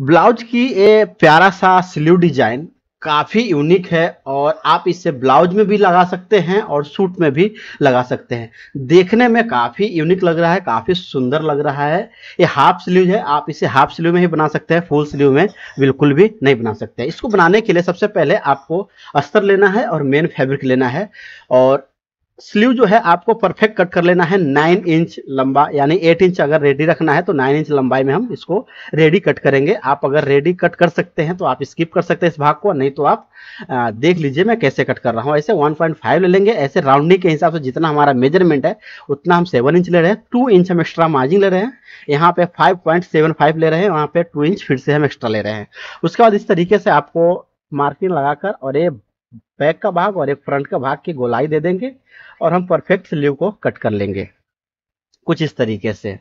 blouse की ये प्यारा सा स्लीव डिजाइन काफी यूनिक है और आप इसे ब्लाउज में भी लगा सकते हैं और सूट में भी लगा सकते हैं देखने में काफी यूनिक लग रहा है काफी सुंदर लग रहा है ये हाफ स्लीव है आप इसे हाफ स्लीव में ही बना सकते हैं फुल स्लीव में बिल्कुल भी नहीं बना सकते इसको बनाने के लिए सबसे पहले आपको अस्तर लेना है और मेन फेब्रिक लेना है और स्लीव जो है आपको परफेक्ट कट कर लेना है नाइन इंच लंबा यानी एट इंच अगर रेडी रखना है तो नाइन इंच लंबाई में हम इसको रेडी कट करेंगे आप अगर रेडी कट कर सकते हैं तो आप स्किप कर सकते हैं इस भाग को नहीं तो आप आ, देख लीजिए मैं कैसे कट कर रहा हूँ ऐसे 1.5 ले लेंगे ऐसे राउंडिंग के हिसाब से जितना हमारा मेजरमेंट है उतना हम सेवन इंच ले रहे हैं टू इंच हम एक्स्ट्रा मार्जिन ले रहे हैं यहाँ पे फाइव ले रहे हैं वहाँ पे टू इंच फिर से हम एक्स्ट्रा ले रहे हैं उसके बाद इस तरीके से आपको मार्किंग लगाकर और ये बैक का भाग और एक फ्रंट का भाग की गोलाई दे देंगे और हम परफेक्ट स्लीव को कट कर लेंगे कुछ इस तरीके से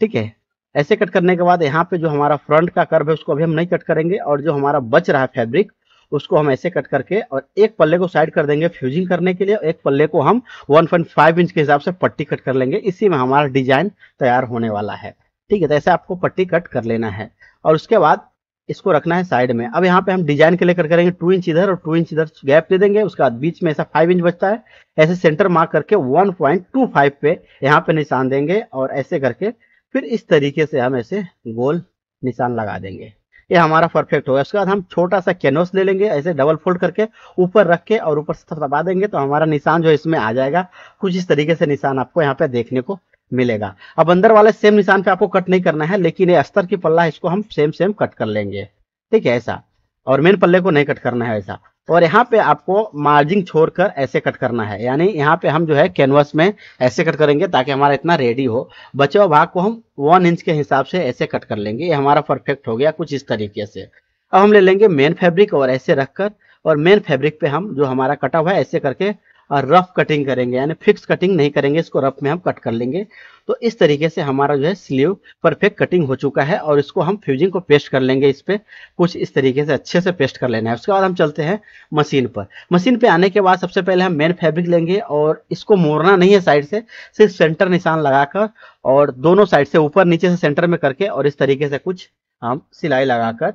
ठीक है ऐसे कट करने के बाद यहाँ पे जो हमारा फ्रंट का कर्व है उसको अभी हम नहीं कट करेंगे और जो हमारा बच रहा है फैब्रिक उसको हम ऐसे कट करके और एक पल्ले को साइड कर देंगे फ्यूजिंग करने के लिए एक पल्ले को हम 1.5 इंच के हिसाब से पट्टी कट कर लेंगे इसी में हमारा डिजाइन तैयार होने वाला है ठीक है तो ऐसे आपको पट्टी कट कर लेना है और उसके बाद इसको रखना है साइड में अब यहाँ पे हम डिजाइन के लिए कर करेंगे टू इंच इधर और टू इंच इधर गैप दे देंगे उसके बाद बीच में ऐसा फाइव इंच बचता है ऐसे सेंटर मार्क करके 1.25 पे यहाँ पे निशान देंगे और ऐसे करके फिर इस तरीके से हम ऐसे गोल निशान लगा देंगे ये हमारा परफेक्ट होगा उसके बाद हम छोटा सा कैनोस ले लेंगे ऐसे डबल फोल्ड करके ऊपर रख के और ऊपर से दबा देंगे तो हमारा निशान जो इसमें आ जाएगा कुछ इस तरीके से निशान आपको यहाँ पे देखने को मिलेगा अब अंदर वाले सेम निशान पे आपको कट नहीं करना है लेकिन ये अस्तर की पल्ला है इसको हम सेम सेम कट कर लेंगे ठीक है ऐसा और मेन पल्ले को नहीं कट करना है ऐसा और यहाँ पे आपको मार्जिन छोड़कर ऐसे कट करना है यानी यहाँ पे हम जो है कैनवस में ऐसे कट करेंगे ताकि हमारा इतना रेडी हो बचे हुए भाग को हम वन इंच के हिसाब से ऐसे कट कर लेंगे ये हमारा परफेक्ट हो गया कुछ इस तरीके से अब हम ले लेंगे मेन फैब्रिक और ऐसे रखकर और मेन फैब्रिक पे हम जो हमारा कटा हुआ है ऐसे करके रफ कटिंग करेंगे यानी फिक्स कटिंग नहीं करेंगे इसको रफ में हम कट कर लेंगे तो इस तरीके से हमारा जो है स्लीव परफेक्ट कटिंग हो चुका है और इसको हम फ्यूजिंग को पेस्ट कर लेंगे इस पर कुछ इस तरीके से अच्छे से पेस्ट कर लेना है उसके बाद हम चलते हैं मशीन पर मशीन पे आने के बाद सबसे पहले हम मेन फैब्रिक लेंगे और इसको मोड़ना नहीं है साइड से सिर्फ सेंटर निशान लगाकर और दोनों साइड से ऊपर नीचे से सेंटर में करके और इस तरीके से कुछ हम सिलाई लगाकर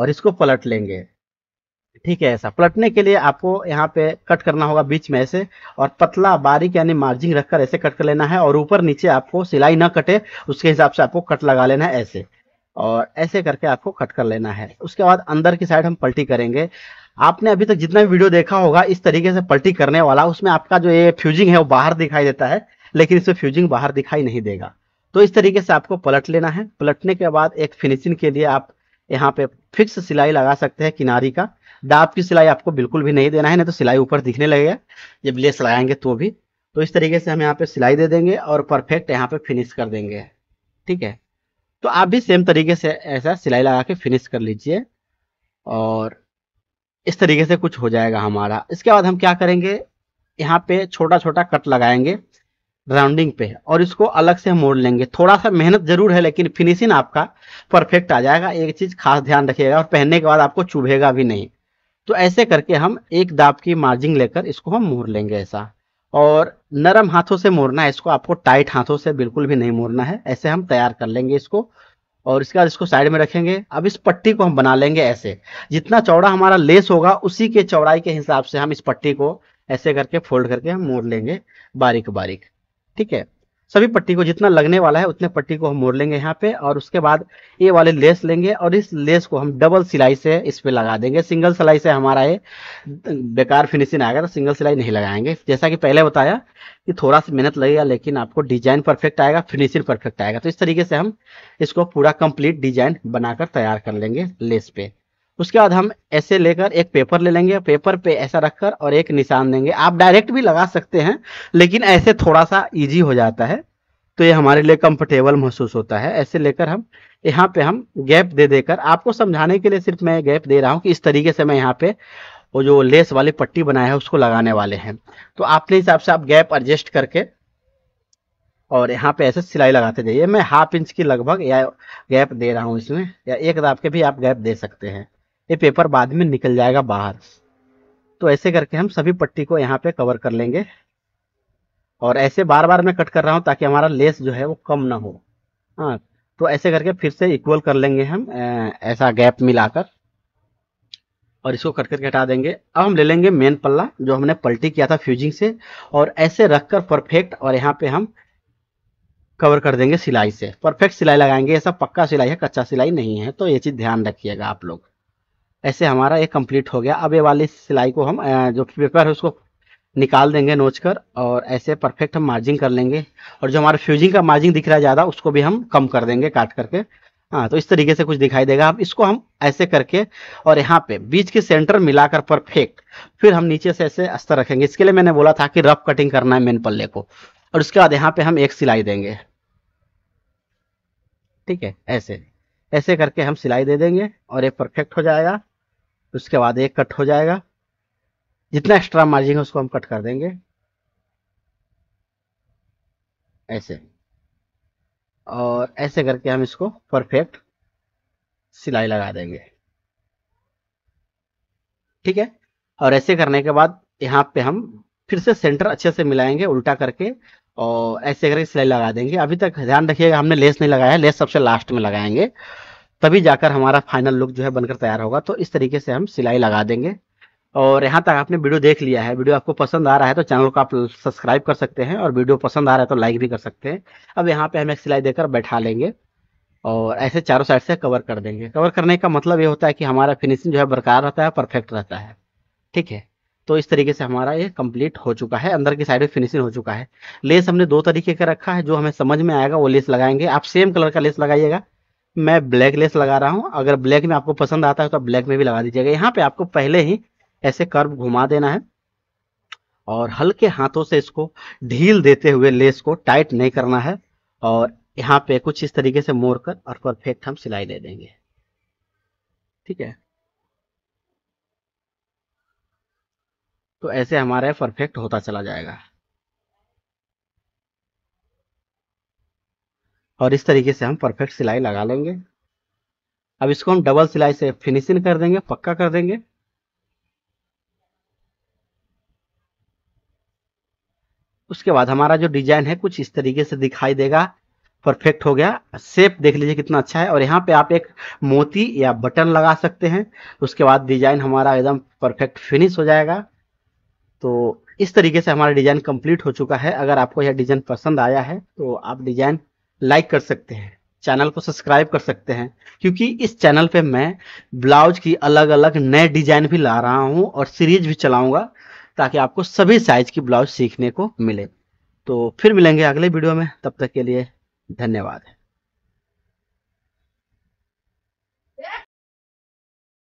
और इसको पलट लेंगे ठीक है ऐसा पलटने के लिए आपको यहाँ पे कट करना होगा बीच में ऐसे और पतला बारीक यानी मार्जिन रखकर ऐसे कट कर लेना है और ऊपर नीचे आपको सिलाई ना कटे उसके हिसाब से आपको कट लगा लेना है ऐसे और ऐसे करके आपको कट कर लेना है उसके बाद अंदर की साइड हम पलटी करेंगे आपने अभी तक जितना भी वीडियो देखा होगा इस तरीके से पलटी करने वाला उसमें आपका जो ये फ्यूजिंग है वो बाहर दिखाई देता है लेकिन इसमें फ्यूजिंग बाहर दिखाई नहीं देगा तो इस तरीके से आपको पलट लेना है पलटने के बाद एक फिनिशिंग के लिए आप यहाँ पे फिक्स सिलाई लगा सकते हैं किनारी का दाब की सिलाई आपको बिल्कुल भी नहीं देना है ना तो सिलाई ऊपर दिखने लगेगा जब लेस लगाएंगे तो भी तो इस तरीके से हम यहाँ पे सिलाई दे देंगे और परफेक्ट यहाँ पे फिनिश कर देंगे ठीक है तो आप भी सेम तरीके से ऐसा सिलाई लगा के फिनिश कर लीजिए और इस तरीके से कुछ हो जाएगा हमारा इसके बाद हम क्या करेंगे यहाँ पे छोटा छोटा कट लगाएंगे राउंडिंग पे और इसको अलग से मोड़ लेंगे थोड़ा सा मेहनत जरूर है लेकिन फिनिशिंग आपका परफेक्ट आ जाएगा एक चीज़ खास ध्यान रखिएगा और पहनने के बाद आपको चुभेगा भी नहीं तो ऐसे करके हम एक दाब की मार्जिंग लेकर इसको हम मोर लेंगे ऐसा और नरम हाथों से मोरना है इसको आपको टाइट हाथों से बिल्कुल भी नहीं मोरना है ऐसे हम तैयार कर लेंगे इसको और इसके बाद इसको साइड में रखेंगे अब इस पट्टी को हम बना लेंगे ऐसे जितना चौड़ा हमारा लेस होगा उसी के चौड़ाई के हिसाब से हम इस पट्टी को ऐसे करके फोल्ड करके हम मोड़ लेंगे बारीक बारीक ठीक है सभी पट्टी को जितना लगने वाला है उतने पट्टी को हम मोड़ लेंगे यहाँ पे और उसके बाद ये वाले लेस लेंगे और इस लेस को हम डबल सिलाई से इस पर लगा देंगे सिंगल सिलाई से हमारा ये बेकार फिनिशिंग आएगा तो सिंगल सिलाई नहीं लगाएंगे जैसा कि पहले बताया कि थोड़ा सा मेहनत लगेगा लेकिन आपको डिजाइन परफेक्ट आएगा फिनिशिंग परफेक्ट आएगा तो इस तरीके से हम इसको पूरा कंप्लीट डिजाइन बनाकर तैयार कर लेंगे लेस पे उसके बाद हम ऐसे लेकर एक पेपर ले लेंगे पेपर पे ऐसा रखकर और एक निशान देंगे आप डायरेक्ट भी लगा सकते हैं लेकिन ऐसे थोड़ा सा इजी हो जाता है तो ये हमारे लिए कंफर्टेबल महसूस होता है ऐसे लेकर हम यहाँ पे हम गैप दे देकर आपको समझाने के लिए सिर्फ मैं गैप दे रहा हूँ कि इस तरीके से मैं यहाँ पे वो जो लेस वाली पट्टी बनाया है उसको लगाने वाले हैं तो आपके हिसाब से आप गैप एडजस्ट करके और यहाँ पे ऐसे सिलाई लगाते जाइए मैं हाफ इंच की लगभग या गैप दे रहा हूँ इसमें या एक दाब के भी आप गैप दे सकते हैं ये पेपर बाद में निकल जाएगा बाहर तो ऐसे करके हम सभी पट्टी को यहाँ पे कवर कर लेंगे और ऐसे बार बार मैं कट कर रहा हूँ ताकि हमारा लेस जो है वो कम ना हो हाँ तो ऐसे करके फिर से इक्वल कर लेंगे हम ऐसा गैप मिलाकर और इसको कट करके हटा देंगे अब हम ले लेंगे मेन पल्ला जो हमने पलटी किया था फ्यूजिंग से और ऐसे रखकर परफेक्ट और यहाँ पे हम कवर कर देंगे सिलाई से परफेक्ट सिलाई लगाएंगे ऐसा पक्का सिलाई है कच्चा सिलाई नहीं है तो ये चीज़ ध्यान रखिएगा आप लोग ऐसे हमारा ये कंप्लीट हो गया अब ये वाली सिलाई को हम जो पेपर है उसको निकाल देंगे नोच कर और ऐसे परफेक्ट हम मार्जिंग कर लेंगे और जो हमारा फ्यूजिंग का मार्जिंग दिख रहा है ज़्यादा उसको भी हम कम कर देंगे काट करके हाँ तो इस तरीके से कुछ दिखाई देगा अब इसको हम ऐसे करके और यहाँ पे बीच के सेंटर मिलाकर परफेक्ट फिर हम नीचे से ऐसे अस्तर रखेंगे इसके लिए मैंने बोला था कि रफ कटिंग करना है मेन पल्ले को और उसके बाद यहाँ पे हम एक सिलाई देंगे ठीक है ऐसे ऐसे करके हम सिलाई दे देंगे और ये परफेक्ट हो जाएगा उसके बाद एक कट हो जाएगा जितना एक्स्ट्रा मार्जिन है उसको हम कट कर देंगे ऐसे और ऐसे करके हम इसको परफेक्ट सिलाई लगा देंगे ठीक है और ऐसे करने के बाद यहाँ पे हम फिर से सेंटर अच्छे से मिलाएंगे उल्टा करके और ऐसे करके सिलाई लगा देंगे अभी तक ध्यान रखिएगा हमने लेस नहीं लगाया लेस सबसे लास्ट में लगाएंगे तभी जाकर हमारा फाइनल लुक जो है बनकर तैयार होगा तो इस तरीके से हम सिलाई लगा देंगे और यहाँ तक आपने वीडियो देख लिया है वीडियो आपको पसंद आ रहा है तो चैनल को आप सब्सक्राइब कर सकते हैं और वीडियो पसंद आ रहा है तो लाइक भी कर सकते हैं अब यहाँ पे हम एक सिलाई देकर बैठा लेंगे और ऐसे चारों साइड से कवर कर देंगे कवर करने का मतलब ये होता है कि हमारा फिनिशिंग जो है बरकरार रहता है परफेक्ट रहता है ठीक है तो इस तरीके से हमारा ये कंप्लीट हो चुका है अंदर की साइड में फिनिशिंग हो चुका है लेस हमने दो तरीके का रखा है जो हमें समझ में आएगा वो लेस लगाएंगे आप सेम कलर का लेस लगाइएगा मैं ब्लैक लेस लगा रहा हूँ अगर ब्लैक में आपको पसंद आता है तो ब्लैक में भी लगा दीजिएगा यहाँ पे आपको पहले ही ऐसे कर्व घुमा देना है और हल्के हाथों से इसको ढील देते हुए लेस को टाइट नहीं करना है और यहाँ पे कुछ इस तरीके से मोड़ कर और परफेक्ट हम सिलाई दे देंगे ठीक है तो ऐसे हमारा परफेक्ट होता चला जाएगा और इस तरीके से हम परफेक्ट सिलाई लगा लेंगे अब इसको हम डबल सिलाई से फिनिशिंग कर देंगे पक्का कर देंगे उसके बाद हमारा जो डिजाइन है कुछ इस तरीके से दिखाई देगा परफेक्ट हो गया शेप देख लीजिए कितना अच्छा है और यहाँ पे आप एक मोती या बटन लगा सकते हैं उसके बाद डिजाइन हमारा एकदम परफेक्ट फिनिश हो जाएगा तो इस तरीके से हमारा डिजाइन कंप्लीट हो चुका है अगर आपको यह डिजाइन पसंद आया है तो आप डिजाइन लाइक कर सकते हैं चैनल को सब्सक्राइब कर सकते हैं क्योंकि इस चैनल पे मैं ब्लाउज की अलग अलग नए डिजाइन भी ला रहा हूँ और सीरीज भी चलाऊंगा ताकि आपको सभी साइज की ब्लाउज सीखने को मिले तो फिर मिलेंगे अगले वीडियो में तब तक के लिए धन्यवाद